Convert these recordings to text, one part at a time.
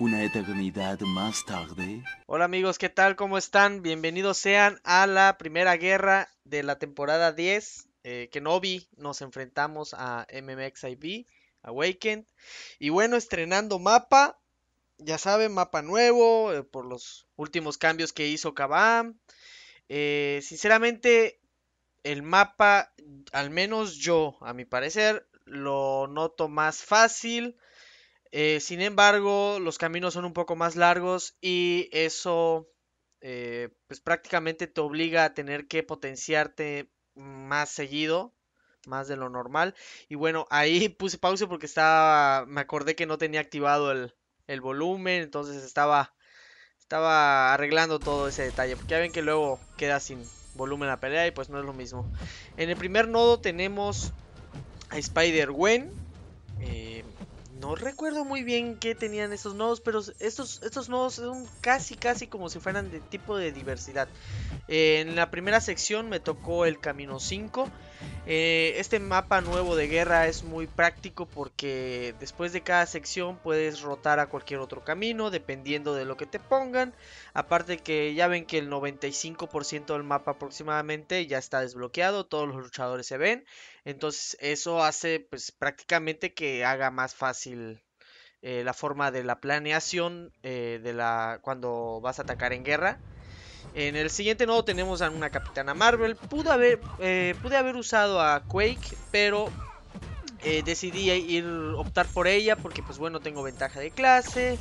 Una eternidad más tarde. Hola amigos, ¿qué tal? ¿Cómo están? Bienvenidos sean a la primera guerra de la temporada 10. no vi. nos enfrentamos a MMXIV, Awakened. Y bueno, estrenando mapa. Ya saben, mapa nuevo, eh, por los últimos cambios que hizo Kabam. Eh, sinceramente, el mapa, al menos yo, a mi parecer, lo noto más fácil eh, sin embargo, los caminos son un poco más largos y eso eh, pues prácticamente te obliga a tener que potenciarte más seguido, más de lo normal. Y bueno, ahí puse pausa porque estaba, me acordé que no tenía activado el, el volumen, entonces estaba, estaba arreglando todo ese detalle, porque ya ven que luego queda sin volumen la pelea y pues no es lo mismo. En el primer nodo tenemos a Spider-Gwen, no recuerdo muy bien qué tenían estos nodos, pero estos, estos nodos son casi, casi como si fueran de tipo de diversidad. en la primera sección me tocó el camino 5, eh, este mapa nuevo de guerra es muy práctico porque después de cada sección puedes rotar a cualquier otro camino dependiendo de lo que te pongan. Aparte que ya ven que el 95% del mapa aproximadamente ya está desbloqueado, todos los luchadores se ven. Entonces eso hace pues prácticamente que haga más fácil eh, la forma de la planeación eh, de la, cuando vas a atacar en guerra. En el siguiente nodo tenemos a una Capitana Marvel. Pudo haber, eh, pude haber usado a Quake, pero eh, decidí ir optar por ella porque pues bueno tengo ventaja de clase.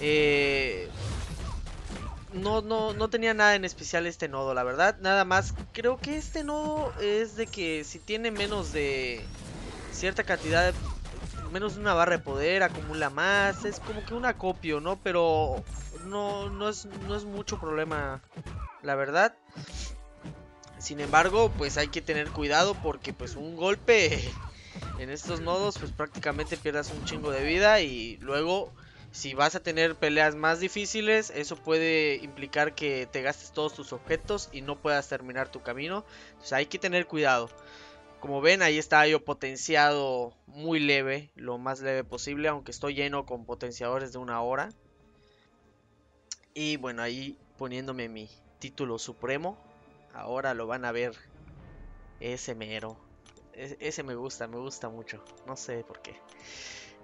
Eh, no, no, no tenía nada en especial este nodo, la verdad. Nada más, creo que este nodo es de que si tiene menos de cierta cantidad menos de una barra de poder, acumula más, es como que un acopio, ¿no? Pero no, es, mucho problema, la verdad. Sin embargo, pues hay que tener cuidado porque pues un golpe en estos nodos pues prácticamente pierdas un chingo de vida y luego si vas a tener peleas más difíciles, eso puede implicar que te gastes todos tus objetos y no puedas terminar tu camino. Entonces hay que tener cuidado. Como ven, ahí está yo potenciado muy leve, lo más leve posible, aunque estoy lleno con potenciadores de una hora. Y bueno, ahí poniéndome mi título supremo. Ahora lo van a ver. Ese mero. E-, ese me gusta, me gusta mucho. No sé por qué.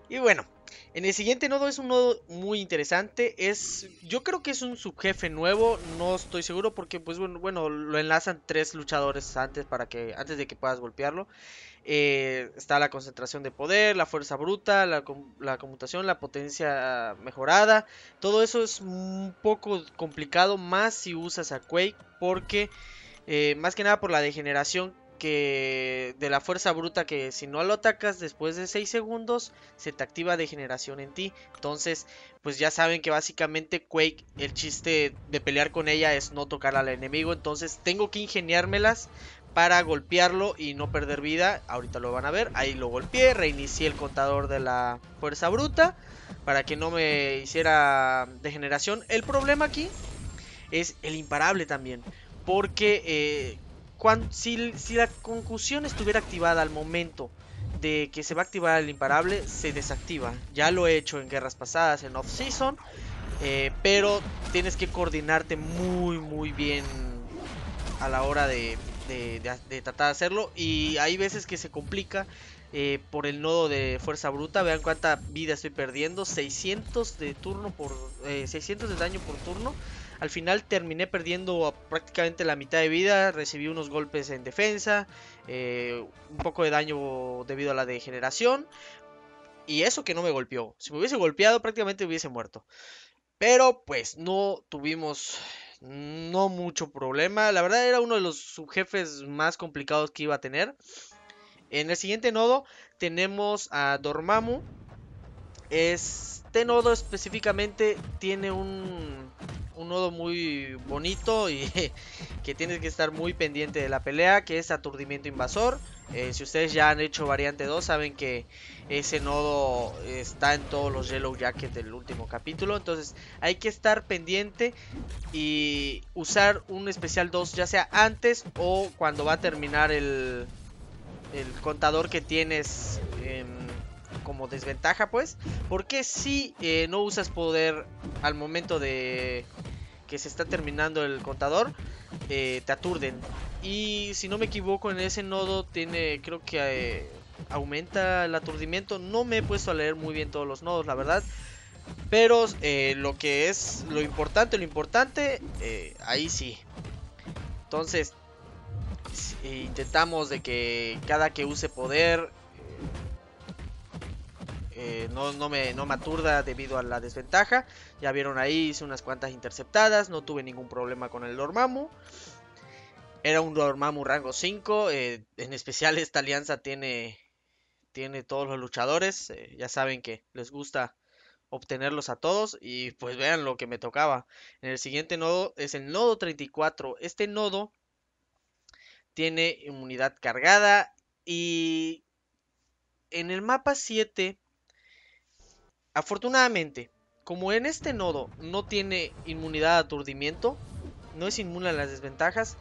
Y bueno, en el siguiente nodo es un nodo muy interesante. Es, yo creo que es un subjefe nuevo. No estoy seguro porque, pues bueno, bueno lo enlazan tres luchadores antes para que antes de que puedas golpearlo. Eh, está la concentración de poder, la fuerza bruta, la, conmutación, la potencia mejorada. Todo eso es un poco complicado más si usas a Quake porque eh, más que nada por la degeneración que de la fuerza bruta que si no lo atacas después de 6 segundos se te activa degeneración en ti. Entonces, pues ya saben que básicamente Quake, el chiste de pelear con ella es no tocar al enemigo. Entonces, tengo que ingeniármelas para golpearlo y no perder vida. Ahorita lo van a ver. Ahí lo golpeé, reinicié el contador de la fuerza bruta para que no me hiciera degeneración. El problema aquí es el imparable también. Porque eh, si, la conclusión estuviera activada al momento de que se va a activar el imparable, se desactiva. Ya lo he hecho en guerras pasadas, en off-season. Eh, pero tienes que coordinarte muy, muy bien a la hora de, tratar de hacerlo. Y hay veces que se complica eh, por el nodo de fuerza bruta. Vean cuánta vida estoy perdiendo. 600 de turno por 600 eh, de daño por turno. Al final terminé perdiendo prácticamente la mitad de vida, recibí unos golpes en defensa, eh, un poco de daño debido a la degeneración. Y eso que no me golpeó. Si me hubiese golpeado prácticamente hubiese muerto. Pero pues no tuvimos no mucho problema. La verdad era uno de los subjefes más complicados que iba a tener. En el siguiente nodo tenemos a Dormammu. Este nodo específicamente tiene un un nodo muy bonito y que tienes que estar muy pendiente de la pelea, que es aturdimiento invasor. Eh, si ustedes ya han hecho variante 2, saben que ese nodo está en todos los Yellow Jackets del último capítulo. Entonces hay que estar pendiente y usar un especial 2, ya sea antes o cuando va a terminar el, el contador que tienes. en como desventaja, pues. Porque si eh, no usas poder al momento de que se está terminando el contador, eh, te aturden. Y si no me equivoco, en ese nodo tiene, creo que eh, aumenta el aturdimiento. No me he puesto a leer muy bien todos los nodos, la verdad. Pero lo que es lo importante, lo importante, ahí sí. Entonces, intentamos de que cada que use poder eh, no, me, no aturda debido a la desventaja. Ya vieron ahí, hice unas cuantas interceptadas, no tuve ningún problema con el Dormammu. Era un Dormammu rango 5, eh, en especial esta alianza tiene, tiene todos los luchadores, eh, ya saben que les gusta obtenerlos a todos y pues vean lo que me tocaba. En el siguiente nodo es el nodo 34, este nodo tiene inmunidad cargada y en el mapa 7 Afortunadamente, como en este nodo no tiene inmunidad a aturdimiento, no es inmune a las desventajas,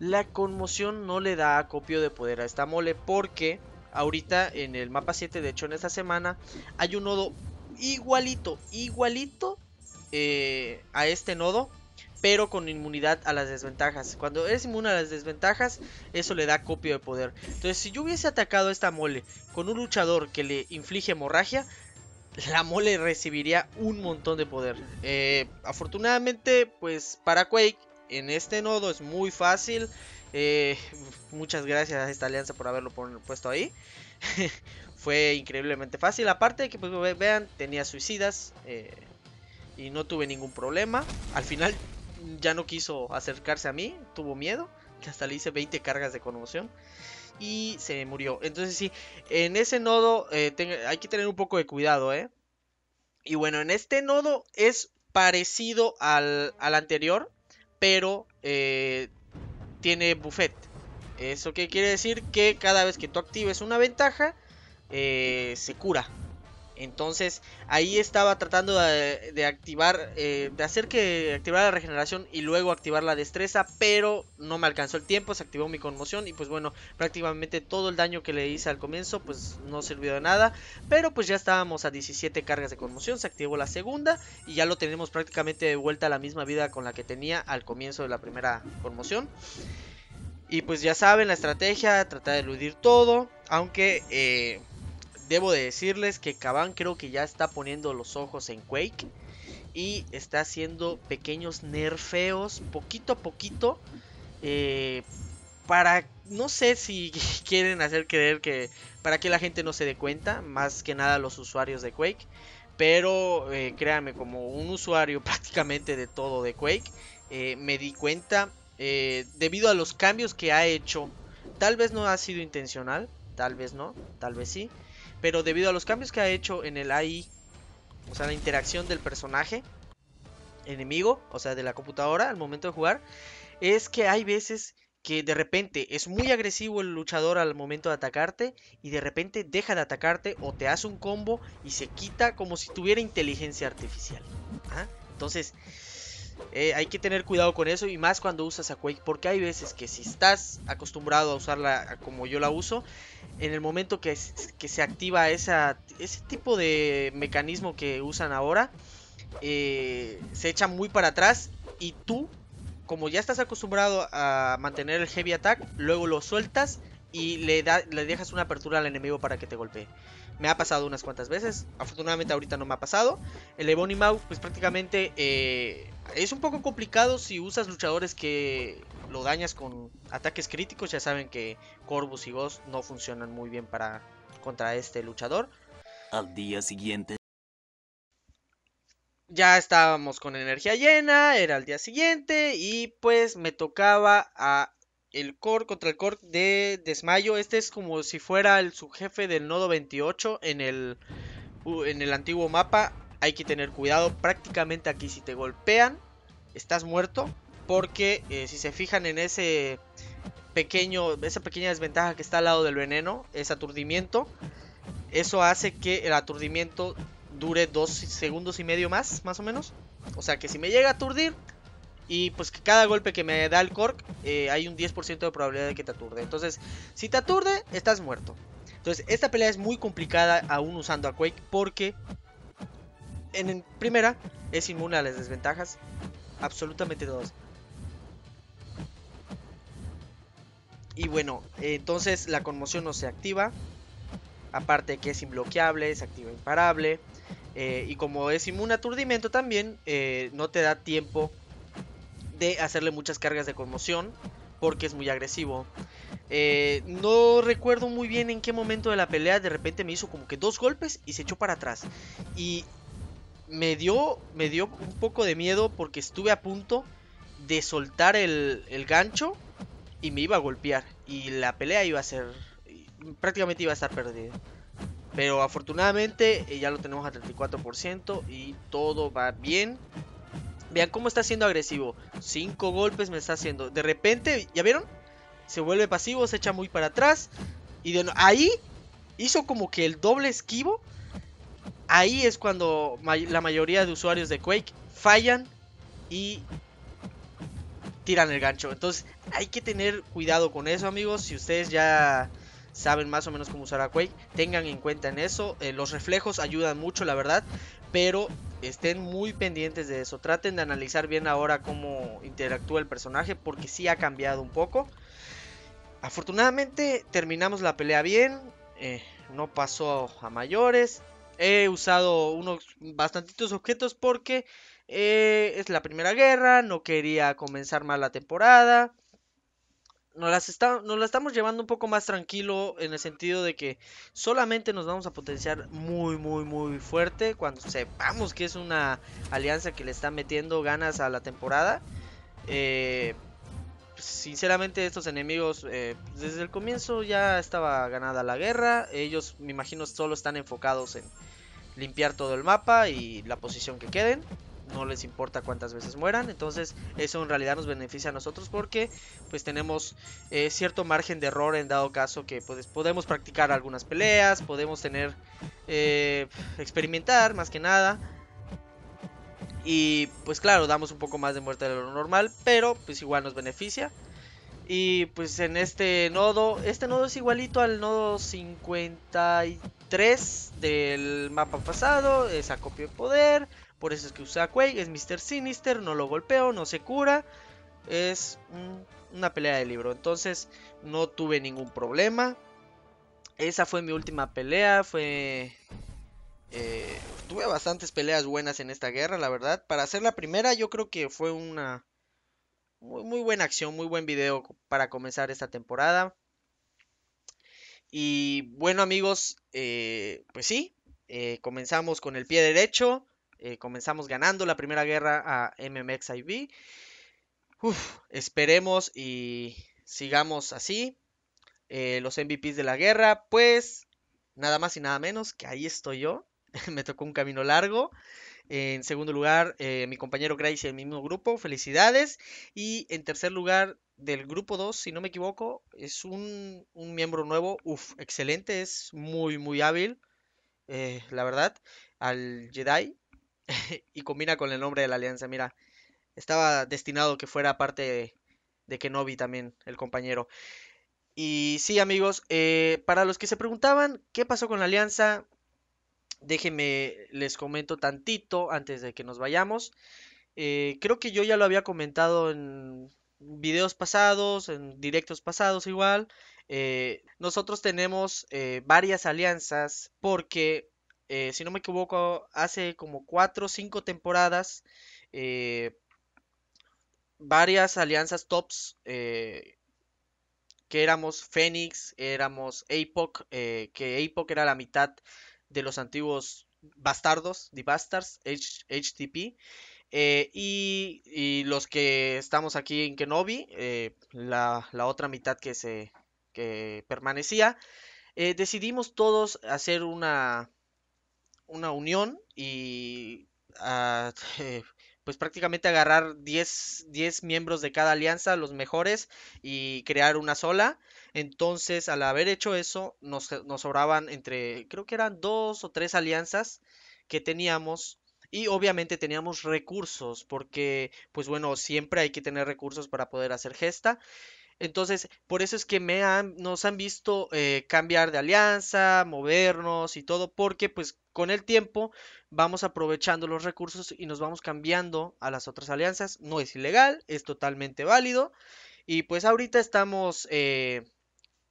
la conmoción no le da copio de poder a esta mole porque ahorita en el mapa 7, de hecho en esta semana, hay un nodo igualito, igualito eh, a este nodo, pero con inmunidad a las desventajas. Cuando eres inmune a las desventajas, eso le da copio de poder. Entonces, si yo hubiese atacado a esta mole con un luchador que le inflige hemorragia, la mole recibiría un montón de poder. Eh, afortunadamente, pues para Quake en este nodo es muy fácil. Eh, muchas gracias a esta alianza por haberlo puesto ahí. Fue increíblemente fácil. Aparte que, pues vean, tenía suicidas eh, y no tuve ningún problema. Al final ya no quiso acercarse a mí, tuvo miedo. hasta le hice 20 cargas de conmoción y se murió. Entonces sí, en ese nodo eh, hay que tener un poco de cuidado, ¿eh? Y bueno, en este nodo es parecido al, anterior, pero eh, tiene buffet. ¿Eso qué quiere decir? Que cada vez que tú actives una ventaja, se cura entonces ahí estaba tratando de, activar, eh, de hacer que activara la regeneración y luego activar la destreza, pero no me alcanzó el tiempo, se activó mi conmoción y pues bueno, prácticamente todo el daño que le hice al comienzo pues no sirvió de nada, pero pues ya estábamos a 17 cargas de conmoción, se activó la segunda y ya lo tenemos prácticamente de vuelta a la misma vida con la que tenía al comienzo de la primera conmoción. Y pues ya saben la estrategia, tratar de eludir todo, aunque... Eh, debo de decirles que Caban creo que ya está poniendo los ojos en Quake y está haciendo pequeños nerfeos poquito a poquito eh, para no sé si quieren hacer creer que para que la gente no se dé cuenta, más que nada los usuarios de Quake, pero eh, créanme como un usuario prácticamente de todo de Quake, eh, me di cuenta debido a los cambios que ha hecho, tal vez no ha sido intencional, tal vez no, tal vez sí, pero debido a los cambios que ha hecho en el AI, o sea, la interacción del personaje enemigo, o sea, de la computadora al momento de jugar, es que hay veces que de repente es muy agresivo el luchador al momento de atacarte y de repente deja de atacarte o te hace un combo y se quita como si tuviera inteligencia artificial. ¿ah? Entonces, eh, hay que tener cuidado con eso y más cuando usas a Quake porque hay veces que si estás acostumbrado a usarla como yo la uso, en el momento que, se activa ese tipo de mecanismo que usan ahora, eh, se echa muy para atrás y tú, como ya estás acostumbrado a mantener el heavy attack, luego lo sueltas y le, da, le dejas una apertura al enemigo para que te golpee. Me ha pasado unas cuantas veces, afortunadamente ahorita no me ha pasado. El Ebony Maw, pues prácticamente eh, es un poco complicado si usas luchadores que lo dañas con ataques críticos. Ya saben que Corvus y Ghost no funcionan muy bien para contra este luchador. Al día siguiente. Ya estábamos con energía llena, era el día siguiente y pues me tocaba a el core contra el core de Desmayo. Este es como si fuera el subjefe del nodo 28 en el, en el antiguo mapa. Hay que tener cuidado. Prácticamente aquí si te golpean, estás muerto. Porque eh, si se fijan en ese pequeño, esa pequeña desventaja que está al lado del veneno, es aturdimiento. Eso hace que el aturdimiento dure dos segundos y medio más, más o menos. O sea que si me llega a aturdir, y pues que cada golpe que me da el Cork eh, hay un 10% de probabilidad de que te aturde. Entonces, si te aturde, estás muerto. Entonces, esta pelea es muy complicada aún usando a Quake porque en, primera es inmune a las desventajas. Absolutamente todas. Y bueno, entonces la conmoción no se activa. Aparte que es imbloqueable, es activa imparable. Eh, y como es inmune a aturdimiento también, eh, no te da tiempo hacerle muchas cargas de conmoción porque es muy agresivo. Eh, no recuerdo muy bien en qué momento de la pelea de repente me hizo como que dos golpes y se echó para atrás. Y me dio, me dio un poco de miedo porque estuve a punto de soltar el, el gancho y me iba a golpear. Y la pelea iba a ser, prácticamente iba a estar perdida. Pero afortunadamente eh, ya lo tenemos a 34% y todo va bien vean cómo está siendo agresivo. Cinco golpes me está haciendo. De repente, ¿ya vieron? Se vuelve pasivo, se echa muy para atrás. Y de, ahí hizo como que el doble esquivo. Ahí es cuando la mayoría de usuarios de Quake fallan y tiran el gancho. Entonces hay que tener cuidado con eso, amigos. Si ustedes ya saben más o menos cómo usar a Quake, tengan en cuenta en eso. Eh, los reflejos ayudan mucho, la verdad pero estén muy pendientes de eso. Traten de analizar bien ahora cómo interactúa el personaje porque sí ha cambiado un poco. Afortunadamente terminamos la pelea bien, eh, no pasó a mayores. He usado unos bastantitos objetos porque eh, es la primera guerra, no quería comenzar mal la temporada nos, las la estamos llevando un poco más tranquilo en el sentido de que solamente nos vamos a potenciar muy, muy, muy fuerte cuando sepamos que es una alianza que le está metiendo ganas a la temporada. Eh, sinceramente estos enemigos eh, desde el comienzo ya estaba ganada la guerra. Ellos me imagino solo están enfocados en limpiar todo el mapa y la posición que queden no les importa cuántas veces mueran. Entonces eso en realidad nos beneficia a nosotros porque pues tenemos eh, cierto margen de error en dado caso que pues, podemos practicar algunas peleas, podemos tener, eh, experimentar más que nada. Y pues claro, damos un poco más de muerte de lo normal, pero pues igual nos beneficia. Y pues en este nodo, este nodo es igualito al nodo 53 del mapa pasado, es acopio de poder, por eso es que usa Quake, es Mr. Sinister, no lo golpeo, no se cura. Es una pelea de libro. Entonces no tuve ningún problema. Esa fue mi última pelea. Fue... Eh, tuve bastantes peleas buenas en esta guerra, la verdad. Para hacer la primera yo creo que fue una... Muy, buena acción, muy buen video para comenzar esta temporada. Y bueno amigos, eh, pues sí, eh, comenzamos con el pie derecho. Eh, comenzamos ganando la primera guerra a MMXIV. Uf, esperemos y sigamos así. Eh, los MVPs de la guerra, pues nada más y nada menos que ahí estoy yo. Me tocó un camino largo. En segundo lugar, eh, mi compañero Grace del mismo grupo, felicidades. Y en tercer lugar, del grupo 2, si no me equivoco, es un, miembro nuevo, Uf, excelente, es muy, muy hábil, la verdad, al Jedi. y combina con el nombre de la alianza. Mira, estaba destinado que fuera parte de Kenobi también, el compañero. Y sí, amigos, eh, para los que se preguntaban qué pasó con la alianza, déjenme les comento tantito antes de que nos vayamos. Eh, creo que yo ya lo había comentado en videos pasados, en directos pasados igual. Eh, nosotros tenemos varias alianzas porque eh, si no me equivoco, hace como cuatro o cinco temporadas, eh, varias alianzas tops, eh, que éramos Phoenix éramos Apoc, que Apoc era la mitad de los antiguos bastardos, The Bastards, HTP. y, los que estamos aquí en Kenobi, la, la, otra mitad que se que permanecía, decidimos todos hacer una, una unión y ah, pues prácticamente agarrar 10, miembros de cada alianza, los mejores, y crear una sola. Entonces, al haber hecho eso, nos, sobraban entre, creo que eran dos o tres alianzas que teníamos y obviamente teníamos recursos, porque, pues bueno, siempre hay que tener recursos para poder hacer gesta. Entonces, por eso es que me han, nos han visto eh, cambiar de alianza, movernos y todo, porque pues con el tiempo vamos aprovechando los recursos y nos vamos cambiando a las otras alianzas. No es ilegal, es totalmente válido. Y pues ahorita estamos eh,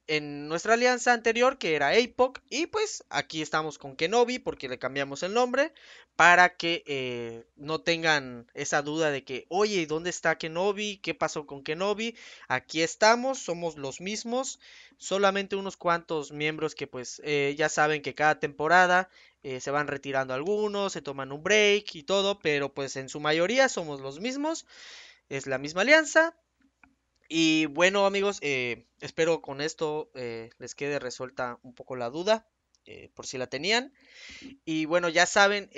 en nuestra alianza anterior que era APOC y pues aquí estamos con Kenobi porque le cambiamos el nombre para que eh, no tengan esa duda de que oye dónde está Kenobi qué pasó con Kenobi aquí estamos somos los mismos solamente unos cuantos miembros que pues eh, ya saben que cada temporada eh, se van retirando algunos se toman un break y todo pero pues en su mayoría somos los mismos es la misma alianza y bueno amigos, eh, espero con esto eh, les quede resuelta un poco la duda, eh, por si la tenían. Y bueno, ya saben,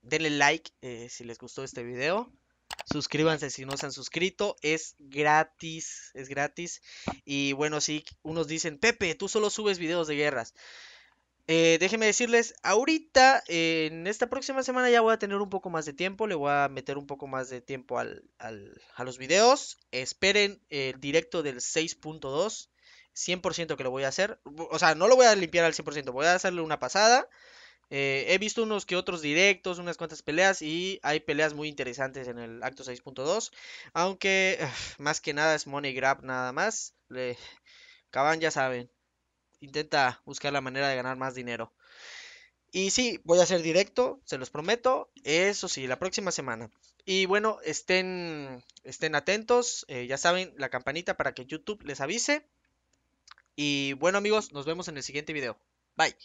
denle like si les gustó este video. Suscríbanse si no se han suscrito, es gratis, es gratis. Y bueno, si unos dicen, Pepe, tú solo subes videos de guerras. Eh, déjenme decirles, ahorita, en esta próxima semana ya voy a tener un poco más de tiempo, le voy a meter un poco más de tiempo al, a los videos. Esperen el directo del 6.2, 100% que lo voy a hacer. O sea, no lo voy a limpiar al 100%, voy a hacerle una pasada. Eh, he visto unos que otros directos, unas cuantas peleas y hay peleas muy interesantes en el acto 6.2. Aunque, más que nada es money grab nada más. Le... Caban ya saben intenta buscar la manera de ganar más dinero. Y sí, voy a ser directo, se los prometo. Eso sí, la próxima semana. Y bueno, estén, estén atentos. Eh, ya saben, la campanita para que YouTube les avise. Y bueno amigos, nos vemos en el siguiente video. Bye.